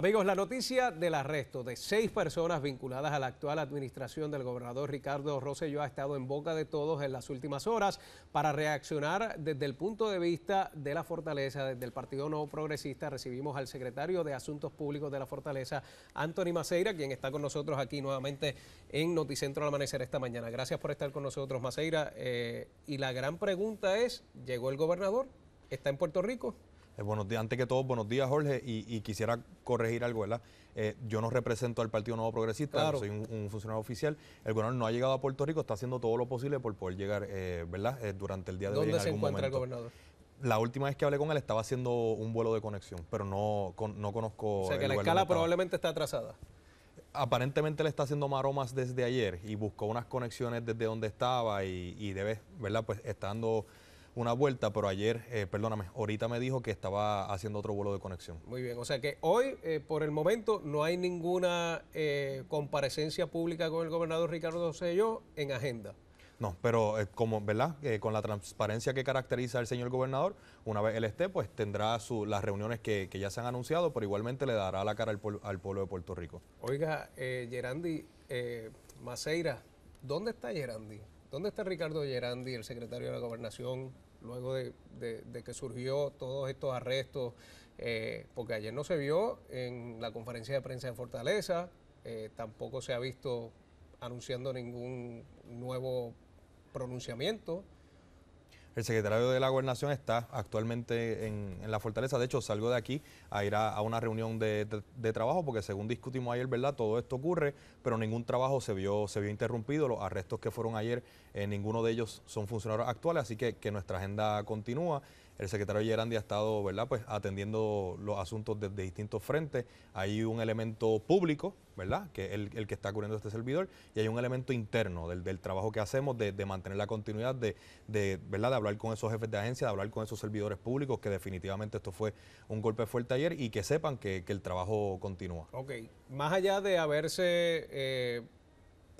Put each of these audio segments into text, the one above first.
Amigos, la noticia del arresto de seis personas vinculadas a la actual administración del gobernador Ricardo Rosselló ha estado en boca de todos en las últimas horas para reaccionar desde el punto de vista de la fortaleza, desde el Partido No Progresista. Recibimos al secretario de Asuntos Públicos de la Fortaleza, Anthony Maceira, quien está con nosotros aquí nuevamente en Noticentro al Amanecer esta mañana. Gracias por estar con nosotros, Maceira. Eh, y la gran pregunta es, ¿llegó el gobernador? ¿Está en Puerto Rico? Eh, buenos días, antes que todo, buenos días, Jorge, y, quisiera corregir algo, ¿verdad? Eh, yo no represento al Partido Nuevo Progresista, soy un, funcionario oficial. El gobernador no ha llegado a Puerto Rico, está haciendo todo lo posible por poder llegar, eh, ¿verdad?, durante el día de hoy. ¿Dónde se encuentra el gobernador? La última vez que hablé con él estaba haciendo un vuelo de conexión, pero no, no conozco. O sea, que la escala probablemente está atrasada aparentemente le está haciendo maromas desde ayer y buscó unas conexiones desde donde estaba y, y debe, ¿verdad? Pues estando una vuelta, pero ayer, eh, perdóname, ahorita me dijo que estaba haciendo otro vuelo de conexión. Muy bien, o sea que hoy, eh, por el momento, no hay ninguna eh, comparecencia pública con el gobernador Ricardo Sello en agenda. No, pero como, ¿verdad? con la transparencia que caracteriza al señor gobernador, una vez él esté, pues tendrá su, las reuniones que, ya se han anunciado, pero igualmente le dará la cara al, pueblo de Puerto Rico. Oiga, eh, Gerandi Maceira, ¿dónde está Gerandi? ¿Dónde está Ricardo Gerandi, el secretario de la Gobernación, luego de, que surgió todos estos arrestos? Eh, porque ayer no se vio en la conferencia de prensa en Fortaleza, eh, tampoco se ha visto anunciando ningún nuevo pronunciamiento. El secretario de la Gobernación está actualmente en, la fortaleza. De hecho, salgo de aquí a ir a, una reunión de, trabajo porque según discutimos ayer, ¿verdad? Todo esto ocurre, pero ningún trabajo se vio, se vio interrumpido. Los arrestos que fueron ayer, eh, ninguno de ellos son funcionarios actuales, así que nuestra agenda continúa. El secretario Gerandi ha estado ¿verdad? Pues, atendiendo los asuntos desde de distintos frentes. Hay un elemento público, ¿verdad? que es el, que está cubriendo este servidor, y hay un elemento interno del, trabajo que hacemos de, mantener la continuidad, de, ¿verdad? de hablar con esos jefes de agencia, de hablar con esos servidores públicos, que definitivamente esto fue un golpe fuerte ayer y que sepan que, el trabajo continúa. Ok, más allá de haberse... Eh,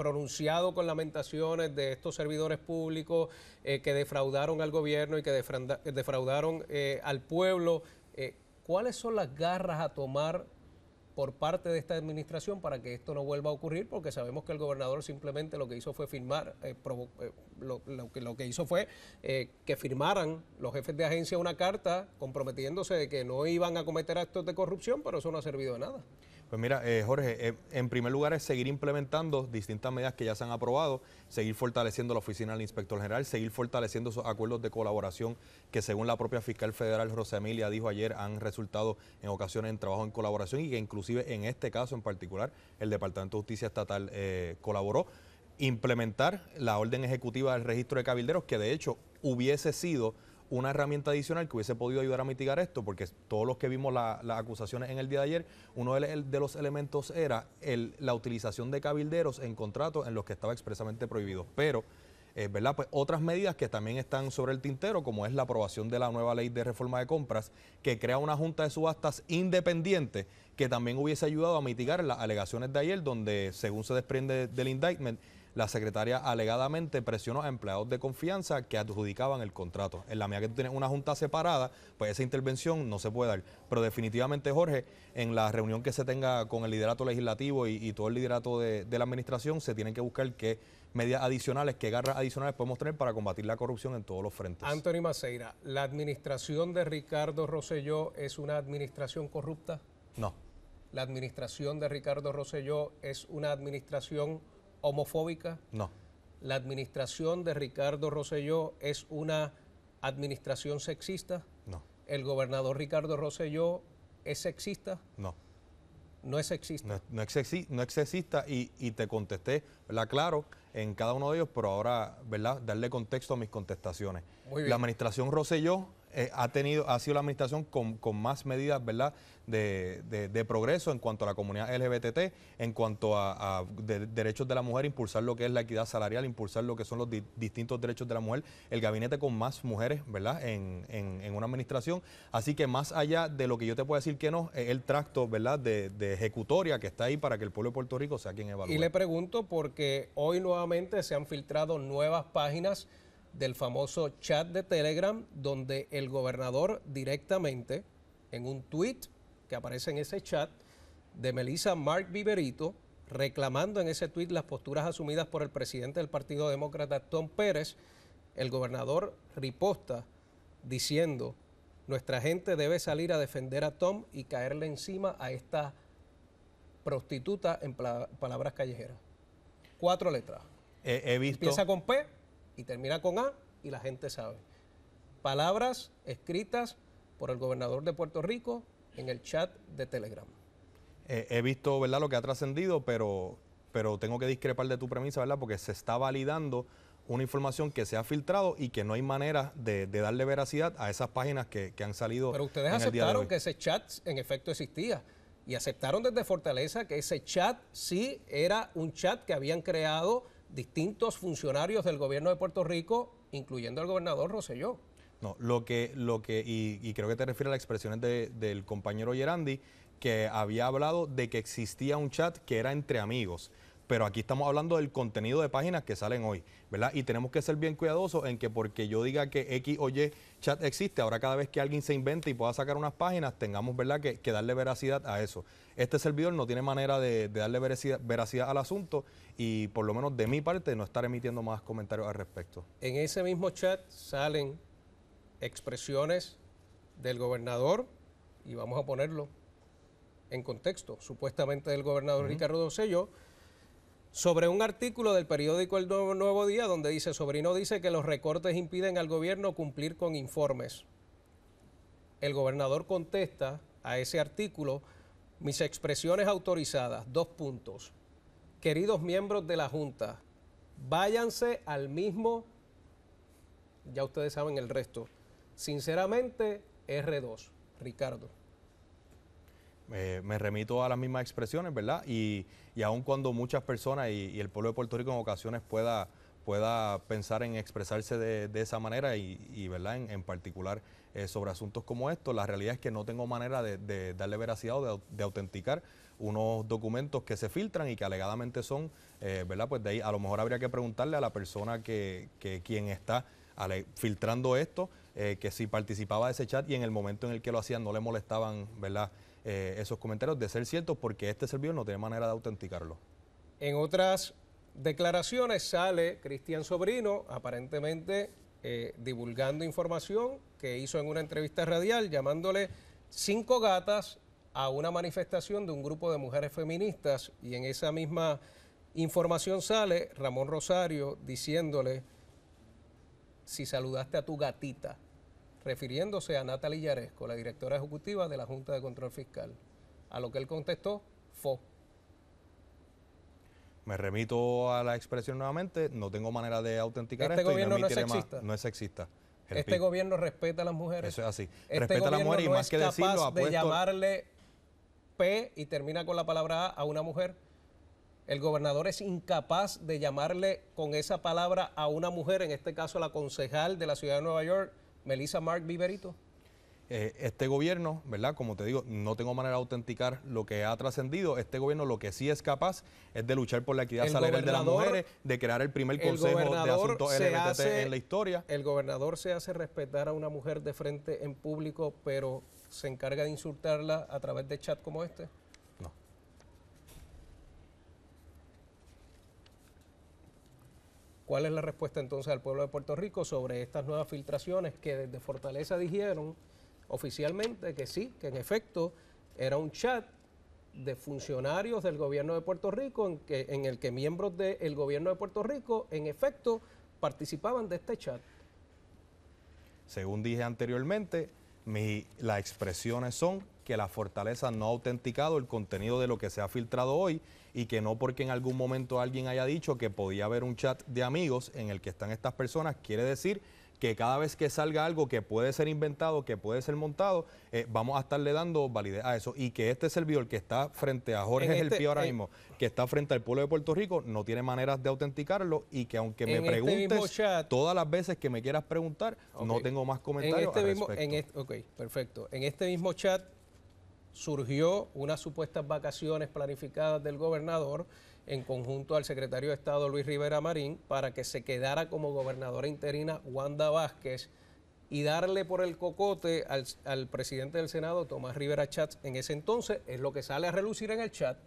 pronunciado con lamentaciones de estos servidores públicos eh, que defraudaron al gobierno y que defraudaron eh, al pueblo. Eh, ¿Cuáles son las garras a tomar por parte de esta administración para que esto no vuelva a ocurrir, porque sabemos que el gobernador simplemente lo que hizo fue firmar, lo, que, hizo fue que firmaran los jefes de agencia una carta comprometiéndose de que no iban a cometer actos de corrupción, pero eso no ha servido de nada. Pues mira, eh, Jorge, eh, en primer lugar es seguir implementando distintas medidas que ya se han aprobado, seguir fortaleciendo la oficina del inspector general, seguir fortaleciendo esos acuerdos de colaboración que según la propia fiscal federal Rosa Emilia dijo ayer han resultado en ocasiones en trabajo en colaboración y que inclusive en este caso en particular el Departamento de Justicia Estatal eh, colaboró. Implementar la orden ejecutiva del registro de cabilderos que de hecho hubiese sido una herramienta adicional que hubiese podido ayudar a mitigar esto, porque todos los que vimos las acusaciones en el día de ayer, uno de, los elementos era la utilización de cabilderos en contratos en los que estaba expresamente prohibido. Pero, eh, ¿verdad? Pues otras medidas que también están sobre el tintero, como es la aprobación de la nueva ley de reforma de compras, que crea una junta de subastas independiente que también hubiese ayudado a mitigar las alegaciones de ayer, donde, según se desprende del indictment, la secretaria alegadamente presionó a empleados de confianza que adjudicaban el contrato. En la medida que tú tienes una junta separada, pues esa intervención no se puede dar. Pero definitivamente, Jorge, en la reunión que se tenga con el liderato legislativo y, todo el liderato de, la administración, se tienen que buscar qué medidas adicionales, qué garras adicionales podemos tener para combatir la corrupción en todos los frentes. Anthony Maceira, ¿la administración de Ricardo Roselló es una administración corrupta? No. ¿La administración de Ricardo Roselló es una administración corrupta? homofóbica. No. La administración de Ricardo Rosselló es una administración sexista. No. El gobernador Ricardo Rosselló es sexista. No. No es sexista. No, es, no sexista y, te contesté, la Claro, en cada uno de ellos, pero ahora, ¿verdad? Darle contexto a mis contestaciones. La administración Rosselló eh, ha tenido, ha sido la administración con, con más medidas, ¿verdad? De, de, progreso en cuanto a la comunidad LGBT, en cuanto a, derechos de la mujer, impulsar lo que es la equidad salarial, impulsar lo que son los distintos derechos de la mujer, el gabinete con más mujeres, ¿verdad? En, en, una administración. Así que más allá de lo que yo te puedo decir que no, el tracto, ¿verdad? De, ejecutoria que está ahí para que el pueblo de Puerto Rico sea quien evalúe. Y le pregunto porque hoy nuevamente se han filtrado nuevas páginas del famoso chat de Telegram, donde el gobernador directamente, en un tweet que aparece en ese chat, de Melissa Mark Viverito, reclamando en ese tweet las posturas asumidas por el presidente del Partido Demócrata, Tom Pérez, el gobernador riposta diciendo, nuestra gente debe salir a defender a Tom y caerle encima a esta prostituta en palabras callejeras. Cuatro letras. visto... Empieza con P, y termina con A y la gente sabe. Palabras escritas por el gobernador de Puerto Rico en el chat de Telegram. Eh, he visto, ¿verdad?, lo que ha trascendido, pero, pero tengo que discrepar de tu premisa, ¿verdad?, porque se está validando una información que se ha filtrado y que no hay manera de, darle veracidad a esas páginas que, han salido. Pero ustedes aceptaron que ese chat en efecto existía y aceptaron desde Fortaleza que ese chat sí era un chat que habían creado distintos funcionarios del gobierno de Puerto Rico, incluyendo al gobernador Roselló. No, lo que, lo que, y, creo que te refieres a las expresiones del compañero Gerandi, que había hablado de que existía un chat que era entre amigos pero aquí estamos hablando del contenido de páginas que salen hoy, ¿verdad? Y tenemos que ser bien cuidadosos en que porque yo diga que X o Y chat existe, ahora cada vez que alguien se invente y pueda sacar unas páginas, tengamos, ¿verdad?, que, darle veracidad a eso. Este servidor no tiene manera de, darle veracidad, al asunto y por lo menos de mi parte no estar emitiendo más comentarios al respecto. En ese mismo chat salen expresiones del gobernador y vamos a ponerlo en contexto, supuestamente del gobernador Ricardo Dosello sobre un artículo del periódico El Nuevo Día donde dice, Sobrino dice que los recortes impiden al gobierno cumplir con informes. El gobernador contesta a ese artículo mis expresiones autorizadas, dos puntos. Queridos miembros de la Junta, váyanse al mismo, ya ustedes saben el resto. Sinceramente, R2, Ricardo. Eh, me remito a las mismas expresiones, ¿verdad? Y, y aun cuando muchas personas y, el pueblo de Puerto Rico en ocasiones pueda, pueda pensar en expresarse de, esa manera y, ¿verdad? En, particular eh, sobre asuntos como estos, la realidad es que no tengo manera de, darle veracidad o de, autenticar unos documentos que se filtran y que alegadamente son, eh, ¿verdad? Pues de ahí a lo mejor habría que preguntarle a la persona que, que quien está filtrando esto, que si participaba de ese chat y en el momento en el que lo hacían no le molestaban, ¿verdad? Eh, esos comentarios de ser ciertos porque este servidor no tiene manera de autenticarlo. En otras declaraciones sale Cristian Sobrino, aparentemente eh, divulgando información que hizo en una entrevista radial llamándole cinco gatas a una manifestación de un grupo de mujeres feministas y en esa misma información sale Ramón Rosario diciéndole si saludaste a tu gatita refiriéndose a Natalie Yaresco, la directora ejecutiva de la Junta de Control Fiscal, a lo que él contestó, FO. Me remito a la expresión nuevamente, no tengo manera de autenticar este esto gobierno y no, es sexista. este gobierno respeta a las mujeres. Eso es así. Este respeta a las mujeres y más que decirlo, de llamarle P y termina con la palabra A a una mujer. El gobernador es incapaz de llamarle con esa palabra a una mujer, en este caso a la concejal de la ciudad de Nueva York, Melissa Mark Viverito. Eh, este gobierno, ¿verdad? Como te digo, no tengo manera de autenticar lo que ha trascendido. Este gobierno lo que sí es capaz es de luchar por la equidad salarial de las mujeres, de crear el primer consejo de asuntos LGBT en la historia. El gobernador se hace respetar a una mujer de frente en público, pero se encarga de insultarla a través de chat como este. ¿Cuál es la respuesta entonces al pueblo de Puerto Rico sobre estas nuevas filtraciones que desde Fortaleza dijeron oficialmente que sí, que en efecto era un chat de funcionarios del gobierno de Puerto Rico en, que, en el que miembros del gobierno de Puerto Rico en efecto participaban de este chat? Según dije anteriormente, las expresiones son que la fortaleza no ha autenticado el contenido de lo que se ha filtrado hoy y que no porque en algún momento alguien haya dicho que podía haber un chat de amigos en el que están estas personas, quiere decir que cada vez que salga algo que puede ser inventado, que puede ser montado, eh, vamos a estarle dando validez a eso. Y que este servidor que está frente a Jorge es este El ahora mismo, que está frente al pueblo de Puerto Rico, no tiene maneras de autenticarlo y que aunque me este preguntes todas las veces que me quieras preguntar, no tengo más comentarios este ok, perfecto. En este mismo chat surgió unas supuestas vacaciones planificadas del gobernador en conjunto al secretario de Estado Luis Rivera Marín para que se quedara como gobernadora interina Wanda Vázquez y darle por el cocote al, presidente del Senado Tomás Rivera Chat en ese entonces, es lo que sale a relucir en el chat.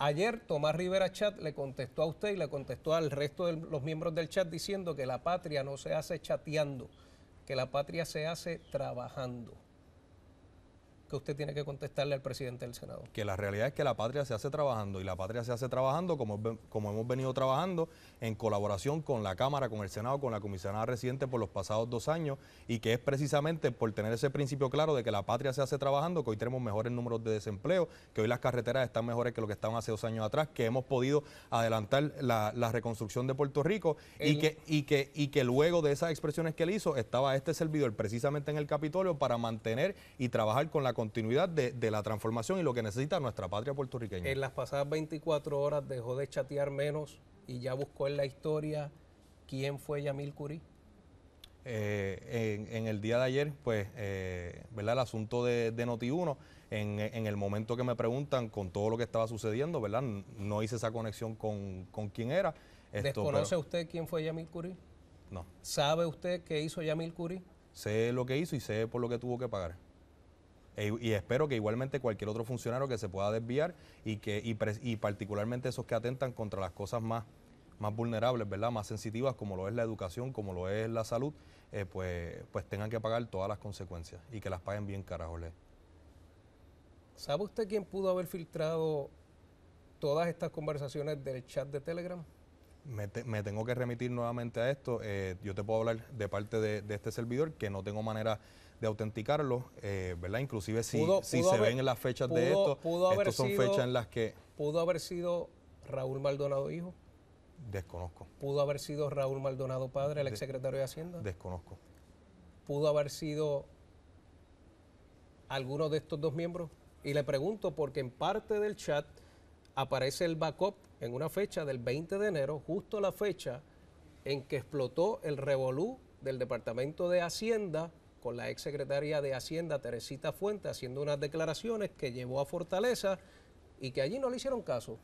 Ayer Tomás Rivera Chat le contestó a usted y le contestó al resto de los miembros del chat diciendo que la patria no se hace chateando, que la patria se hace trabajando que usted tiene que contestarle al presidente del Senado. Que la realidad es que la patria se hace trabajando y la patria se hace trabajando como, como hemos venido trabajando en colaboración con la Cámara, con el Senado, con la comisionada residente por los pasados dos años y que es precisamente por tener ese principio claro de que la patria se hace trabajando que hoy tenemos mejores números de desempleo, que hoy las carreteras están mejores que lo que estaban hace dos años atrás, que hemos podido adelantar la, reconstrucción de Puerto Rico y, que, y, que, y que luego de esas expresiones que él hizo estaba este servidor precisamente en el Capitolio para mantener y trabajar con la continuidad de, la transformación y lo que necesita nuestra patria puertorriqueña. En las pasadas 24 horas dejó de chatear menos y ya buscó en la historia quién fue Yamil Curí. Eh, en, el día de ayer, pues, eh, ¿verdad? El asunto de, de Noti1, en, el momento que me preguntan con todo lo que estaba sucediendo, ¿verdad? No hice esa conexión con, con quién era. ¿Desconoce usted quién fue Yamil Curí? No. ¿Sabe usted qué hizo Yamil Curí? Sé lo que hizo y sé por lo que tuvo que pagar. E, y espero que igualmente cualquier otro funcionario que se pueda desviar y, que, y, particularmente esos que atentan contra las cosas más más vulnerables, ¿verdad? Más sensitivas, como lo es la educación, como lo es la salud, eh, pues, pues tengan que pagar todas las consecuencias y que las paguen bien, carajoles. ¿Sabe usted quién pudo haber filtrado todas estas conversaciones del chat de Telegram? me, tengo que remitir nuevamente a esto. Eh, yo te puedo hablar de parte de, este servidor que no tengo manera de autenticarlo, eh, ¿verdad? Inclusive si, si se ven las fechas de esto, estas son fechas en las que... ¿Pudo haber sido Raúl Maldonado hijo? Desconozco. ¿Pudo haber sido Raúl Maldonado padre, el exsecretario de Hacienda? Desconozco. ¿Pudo haber sido alguno de estos dos miembros? Y le pregunto porque en parte del chat aparece el backup en una fecha del 20 de enero, justo la fecha en que explotó el revolú del Departamento de Hacienda con la ex secretaria de Hacienda, Teresita Fuente, haciendo unas declaraciones que llevó a Fortaleza y que allí no le hicieron caso.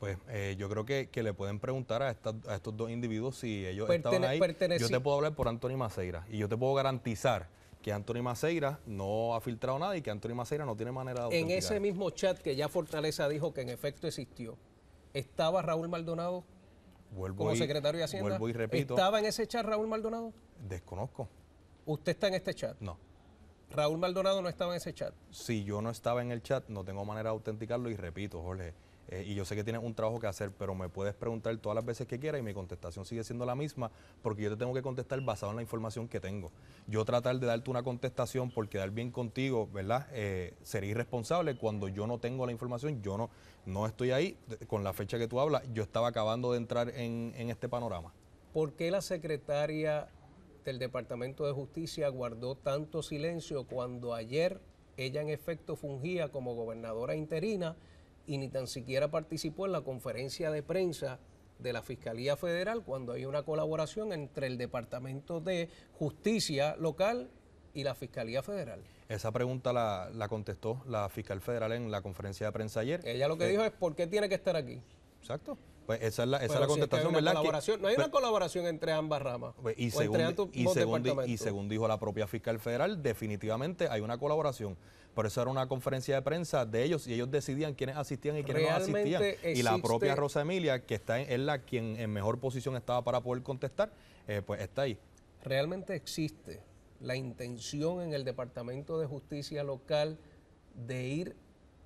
Pues eh, yo creo que, le pueden preguntar a, estos dos individuos si ellos estaban ahí. Yo te puedo hablar por Antonio Maceira y yo te puedo garantizar que Anthony Maceira no ha filtrado nada y que Anthony Maceira no tiene manera de... En ese mismo chat que ya Fortaleza dijo que en efecto existió, ¿estaba Raúl Maldonado como secretario de Hacienda? Vuelvo y repito. ¿Estaba en ese chat Raúl Maldonado? Desconozco. ¿Usted está en este chat? No. Raúl Maldonado no estaba en ese chat. Si yo no estaba en el chat, no tengo manera de autenticarlo y repito, Jorge, eh, y yo sé que tienes un trabajo que hacer, pero me puedes preguntar todas las veces que quieras y mi contestación sigue siendo la misma porque yo te tengo que contestar basado en la información que tengo. Yo tratar de darte una contestación por quedar bien contigo, ¿verdad? Eh, sería irresponsable cuando yo no tengo la información, yo no, no estoy ahí con la fecha que tú hablas, yo estaba acabando de entrar en, en este panorama. ¿Por qué la secretaria del Departamento de Justicia guardó tanto silencio cuando ayer ella en efecto fungía como gobernadora interina y ni tan siquiera participó en la conferencia de prensa de la Fiscalía Federal cuando hay una colaboración entre el Departamento de Justicia local y la Fiscalía Federal. Esa pregunta la, contestó la fiscal federal en la conferencia de prensa ayer. Ella lo que eh, dijo es, ¿por qué tiene que estar aquí? Exacto. Pues esa es la, la contestación, no hay una pues colaboración entre ambas ramas. y, según, dijo la propia fiscal federal, definitivamente hay una colaboración. Por eso era una conferencia de prensa de ellos y ellos decidían quiénes asistían y quiénes no asistían. Y la propia Rosa Emilia, que está es la quien en mejor posición estaba para poder contestar, eh, pues está ahí. Realmente existe la intención en el Departamento de Justicia local de ir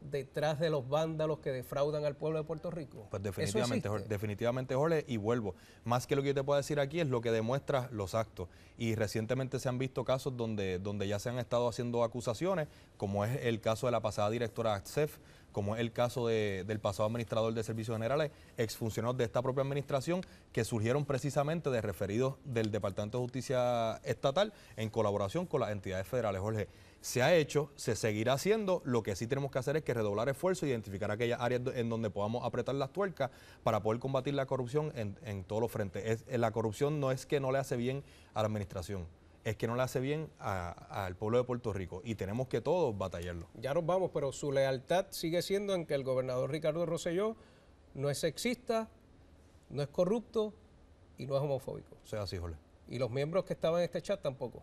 detrás de los vándalos que defraudan al pueblo de Puerto Rico? Pues definitivamente, definitivamente, y vuelvo. Más que lo que yo te puedo decir aquí es lo que demuestra los actos. Y recientemente se han visto casos donde, donde ya se han estado haciendo acusaciones, como es el caso de la pasada directora ACSEF, como es el caso del pasado administrador de servicios generales, exfuncionarios de esta propia administración, que surgieron precisamente de referidos del Departamento de Justicia Estatal en colaboración con las entidades federales. Jorge, se ha hecho, se seguirá haciendo, lo que sí tenemos que hacer es que redoblar esfuerzos, identificar aquellas áreas en donde podamos apretar las tuercas para poder combatir la corrupción en, todos los frentes. la corrupción no es que no le hace bien a la administración es que no le hace bien al pueblo de Puerto Rico y tenemos que todos batallarlo. Ya nos vamos, pero su lealtad sigue siendo en que el gobernador Ricardo Rosselló no es sexista, no es corrupto y no es homofóbico. O sea, así, Jorge. Y los miembros que estaban en este chat tampoco.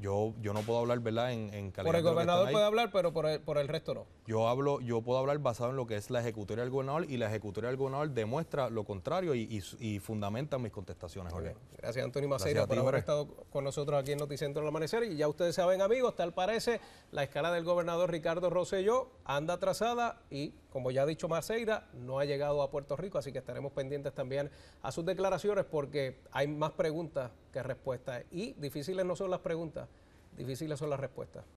Yo, yo no puedo hablar, ¿verdad? En, en calidad Por el gobernador puede hablar, pero por el, por el resto no. Yo hablo, yo puedo hablar basado en lo que es la ejecutoria del gobernador y la ejecutoria del gobernador demuestra lo contrario y, fundamenta mis contestaciones, Jorge. gracias, Antonio Maceira, por haber estado con nosotros aquí en Noticentro del Amanecer. Y ya ustedes saben, amigos, tal parece, la escala del gobernador Ricardo Rosselló anda atrasada y, como ya ha dicho Maceira, no ha llegado a Puerto Rico, así que estaremos pendientes también a sus declaraciones porque hay más preguntas respuestas Y difíciles no son las preguntas, difíciles son las respuestas.